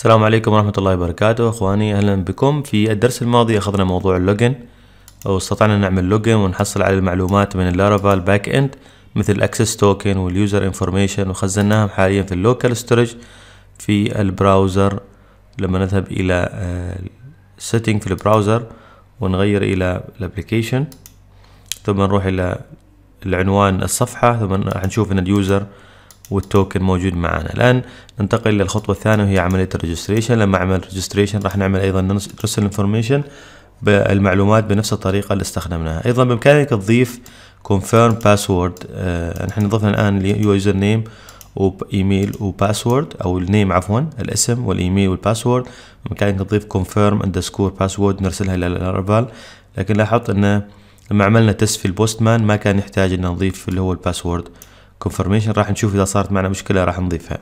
السلام عليكم ورحمة الله وبركاته اخواني اهلا بكم في الدرس الماضي اخذنا موضوع اللوجن واستطعنا نعمل لوجن ونحصل على المعلومات من اللارافال باك اند مثل الاكسس توكن واليوزر انفورميشن وخزناهم حاليا في اللوكال ستورج في البراوزر لما نذهب الى سيتنج آه، في البراوزر ونغير الى الابلكيشن ثم نروح الى العنوان الصفحة ثم نشوف ان اليوزر والتوكن موجود معنا الان ننتقل للخطوه الثانيه وهي عمليه الريجستريشن لما اعمل ريجستريشن راح نعمل ايضا نرسل انفورميشن بالمعلومات بنفس الطريقه اللي استخدمناها ايضا بامكانك تضيف كونفيرم باسورد آه، نحن ضفنا الان يوزر نيم وايميل وباسورد او النيم عفوا الاسم والايميل والباسورد بامكانك تضيف كونفيرم اندرسكور باسورد نرسلها الى لارافال لكن لاحظت انه لما عملنا تست في البوستمان ما كان يحتاج ان نضيف اللي هو الباسورد كونفرميشن راح نشوف اذا صارت معنا مشكله راح نضيفها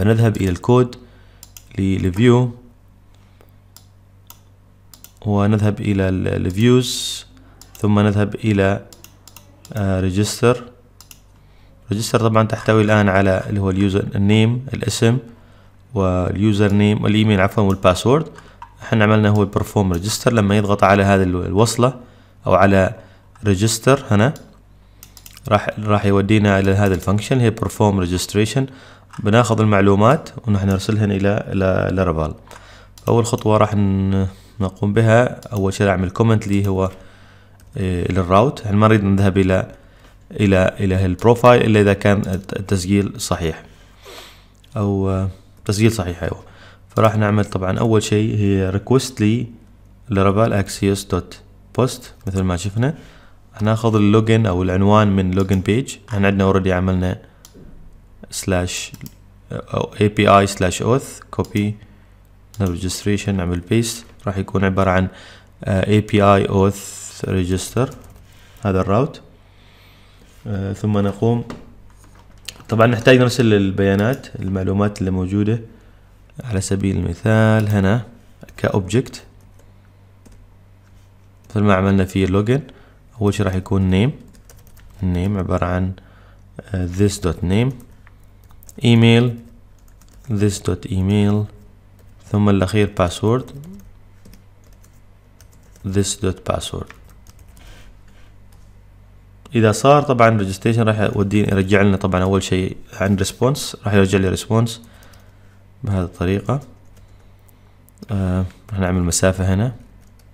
نذهب الى الكود للفيو ونذهب الى الفيوز ثم نذهب الى ريجستر آه، ريجستر طبعا تحتوي الان على اللي هو اليوزر نيم الاسم واليوزر نيم الايميل عفوا والباسورد احنا عملنا هو البرفورم ريجستر لما يضغط على هذه الوصله او على ريجستر هنا راح راح يودينا الى هذا الفانكشن هي perform registration بناخذ المعلومات ونحن نرسلهن الى الى لارافال اول خطوه راح نقوم بها اول شيء اعمل كومنت اللي هو للراوت إيه، احنا يعني ما نريد نذهب الى الى الى البروفايل الا اذا كان التسجيل صحيح او تسجيل صحيح ايوه فراح نعمل طبعا اول شيء هي request لي لارافال access دوت بوست مثل ما شفنا هناخذ اللوجن او العنوان من لوجن بيج احنا عندنا اوريدي عملنا سلاش او اي بي اي سلاش اوث كوبي ريجستريشن نعمل بيست راح يكون عبارة عن اي بي اي اوث ريجستر هذا الراوت آه، ثم نقوم طبعا نحتاج نرسل البيانات المعلومات اللي موجودة على سبيل المثال هنا كأوبجكت مثل ما عملنا في لوجن اول شيء راح يكون نيم نيم عبارة عن آه، this dot name email this dot email ثم الاخير password this dot password اذا صار طبعا registration راح يوديني يرجع لنا طبعا اول شيء عن response راح يرجع لي response بهذه الطريقة آه راح نعمل مسافة هنا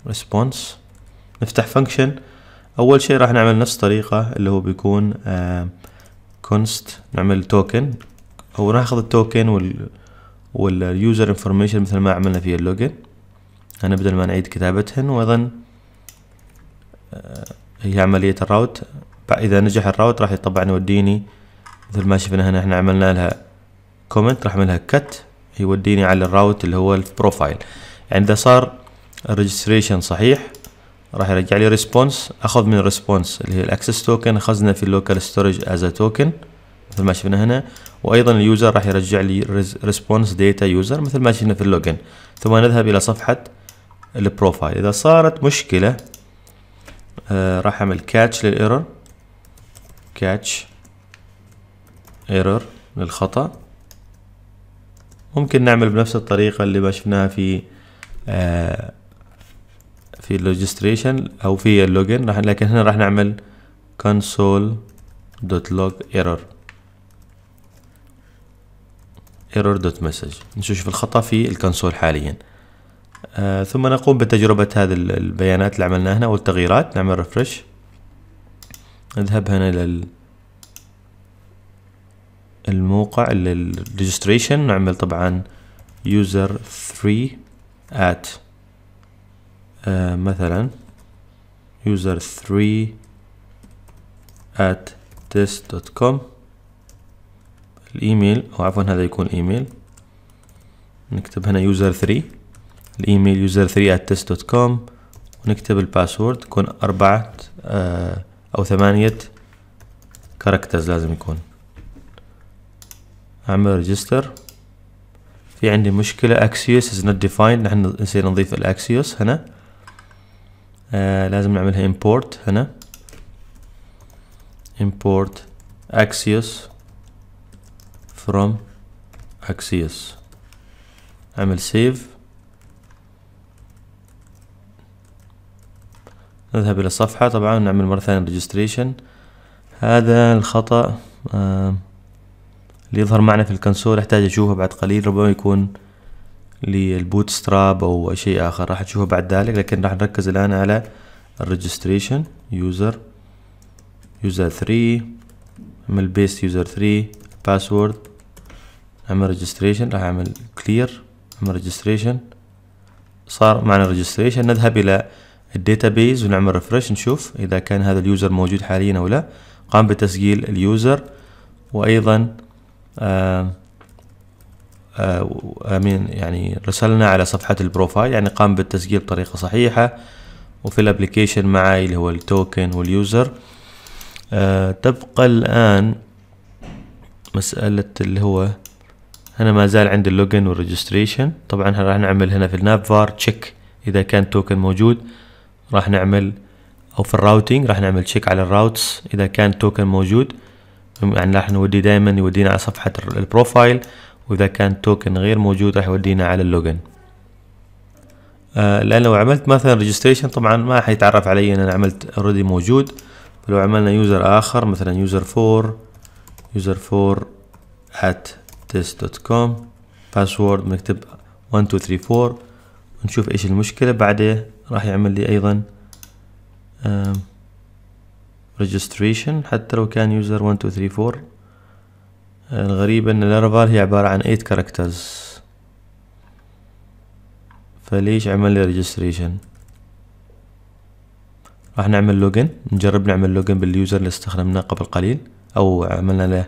response نفتح function اول شيء راح نعمل نفس الطريقه اللي هو بيكون كونست آه، نعمل توكن او ناخذ التوكن وال واليوزر انفورميشن مثل ما عملنا في اللوجن انا بدل ما نعيد كتابتهن وايضا آه، هي عملية الراوت اذا نجح الراوت راح طبعا يوديني مثل ما شفنا هنا احنا عملنا لها كومنت راح اعملها كت يوديني على الراوت اللي هو البروفايل يعني اذا صار الريجستريشن صحيح راح يرجع لي ريسبونس اخذ من الريسبونس اللي هي الاكسس توكن اخذنا في اللوكال ستورج از توكن مثل ما شفنا هنا وايضا اليوزر راح يرجع لي ريسبونس داتا يوزر مثل ما شفنا في اللوجن ثم نذهب الى صفحه البروفايل اذا صارت مشكله آه راح اعمل كاتش للايرور كاتش ايرور للخطا ممكن نعمل بنفس الطريقه اللي ما شفناها في آه في الريجستريشن او في اللوجن راح لكن هنا راح نعمل كونسول دوت لوج ايرور ايرور دوت مسج نشوف الخطأ في الكونسول حاليا آه ثم نقوم بتجربة هذه البيانات اللي عملناها هنا والتغييرات نعمل ريفرش نذهب هنا لل الموقع للريجستريشن نعمل طبعا user 3 at آه، مثلا user 3 at test.com الايميل او عفوا هذا يكون ايميل نكتب هنا user 3 الايميل user 3 at test.com ونكتب الباسورد يكون اربعة آه، او ثمانية كاركترز لازم يكون اعمل ريجستر في عندي مشكلة اكسيوس از نوت ديفايند نحن نصير نضيف الاكسيوس هنا آه لازم نعملها import هنا import axios from axios اعمل save نذهب الى الصفحة طبعا نعمل مرة ثانية registration هذا الخطأ آه اللي يظهر معنا في الكنسول احتاج اشوفه بعد قليل ربما يكون للبوت ستراب او شيء اخر راح تشوفه بعد ذلك لكن راح نركز الان على الريجستريشن يوزر يوزر 3 اعمل بيست يوزر 3 باسورد اعمل ريجستريشن راح اعمل كلير اعمل ريجستريشن صار معنا ريجستريشن نذهب الى الداتابيز ونعمل ريفرش نشوف اذا كان هذا اليوزر موجود حاليا او لا قام بتسجيل اليوزر وايضا آه آه، امين يعني رسلنا على صفحة البروفايل يعني قام بالتسجيل بطريقة صحيحة وفي الابليكيشن معاي اللي هو التوكن واليوزر آه، تبقى الآن مسألة اللي هو هنا ما زال عندي اللوجن والريجستريشن طبعا راح نعمل هنا في الناب فار تشيك اذا كان توكن موجود راح نعمل او في الراوتينج راح نعمل تشيك على الراوتس اذا كان توكن موجود يعني راح نودي دائما يودينا على صفحة البروفايل واذا كان توكن غير موجود راح يودينا على اللوجن آه الان لو عملت مثلا ريجستريشن طبعا ما حيتعرف علي ان انا عملت اوريدي موجود فلو عملنا يوزر اخر مثلا يوزر فور يوزر فور at test دوت كوم باسورد بنكتب 1234 ونشوف ايش المشكلة بعده راح يعمل لي ايضا ريجستريشن حتى لو كان يوزر 1234 الغريب ان لارافال هي عبارة عن 8 كاركترز فليش عمل لي ريجستريشن راح نعمل لوجن نجرب نعمل لوجن باليوزر اللي استخدمناه قبل قليل او عملنا له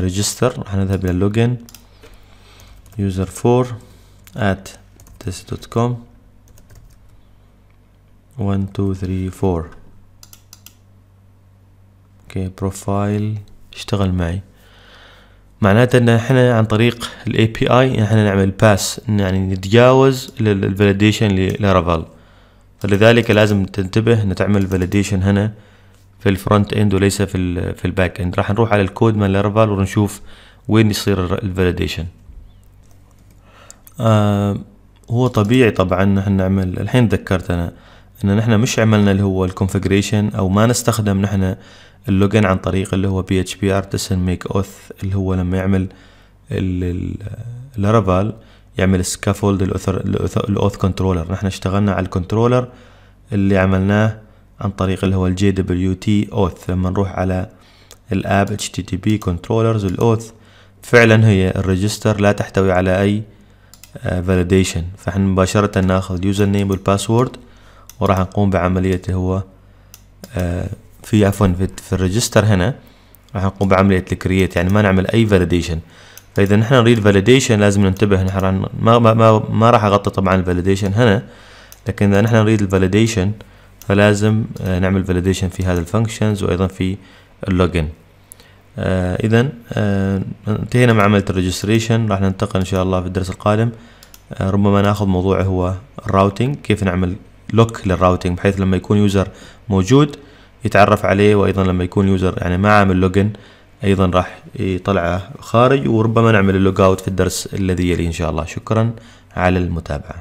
ريجستر آه، راح نذهب الى فور ات 4 at test.com وان تو ثري فور اوكي بروفايل اشتغل معي معناته ان احنا عن طريق الاي بي اي احنا نعمل باس يعني نتجاوز الفاليديشن لرافال فلذلك لازم تنتبه ان تعمل فاليديشن هنا في الفرونت اند وليس في في الباك اند راح نروح على الكود مال لارافال ونشوف وين يصير الفاليديشن آه هو طبيعي طبعا احنا نعمل الحين تذكرت انا ان نحن مش عملنا اللي هو الكونفيجريشن او ما نستخدم نحن اللوجن عن طريق اللي هو بي اتش بي ارتسن ميك اوث اللي هو لما يعمل اللارافال يعمل سكافولد الاوث كنترولر نحن اشتغلنا على الكنترولر اللي عملناه عن طريق اللي هو الجي دبليو تي اوث لما نروح على الاب اتش تي تي بي كنترولرز الاوث فعلا هي الريجستر لا تحتوي على اي فاليديشن آه، فاحنا مباشرة ناخذ اليوزر نيم والباسورد وراح نقوم بعملية هو آه، في عفوا في الريجستر هنا راح نقوم بعملية الكرييت يعني ما نعمل أي فاليديشن فإذا نحن نريد فاليديشن لازم ننتبه نحن ما ما ما, ما راح أغطي طبعا الفاليديشن هنا لكن إذا نحن نريد الفاليديشن فلازم آه، نعمل فاليديشن في هذا الفانكشنز وأيضا في اللوجن آه، إذا انتهينا مع عملية الريجستريشن راح ننتقل إن شاء الله في الدرس القادم ربما ناخذ موضوع هو الراوتينج كيف نعمل لوك للراوتينج بحيث لما يكون يوزر موجود يتعرف عليه وايضا لما يكون يوزر يعني ما عامل لوجن ايضا راح يطلعه خارج وربما نعمل اللوج اوت في الدرس الذي يلي ان شاء الله شكرا على المتابعه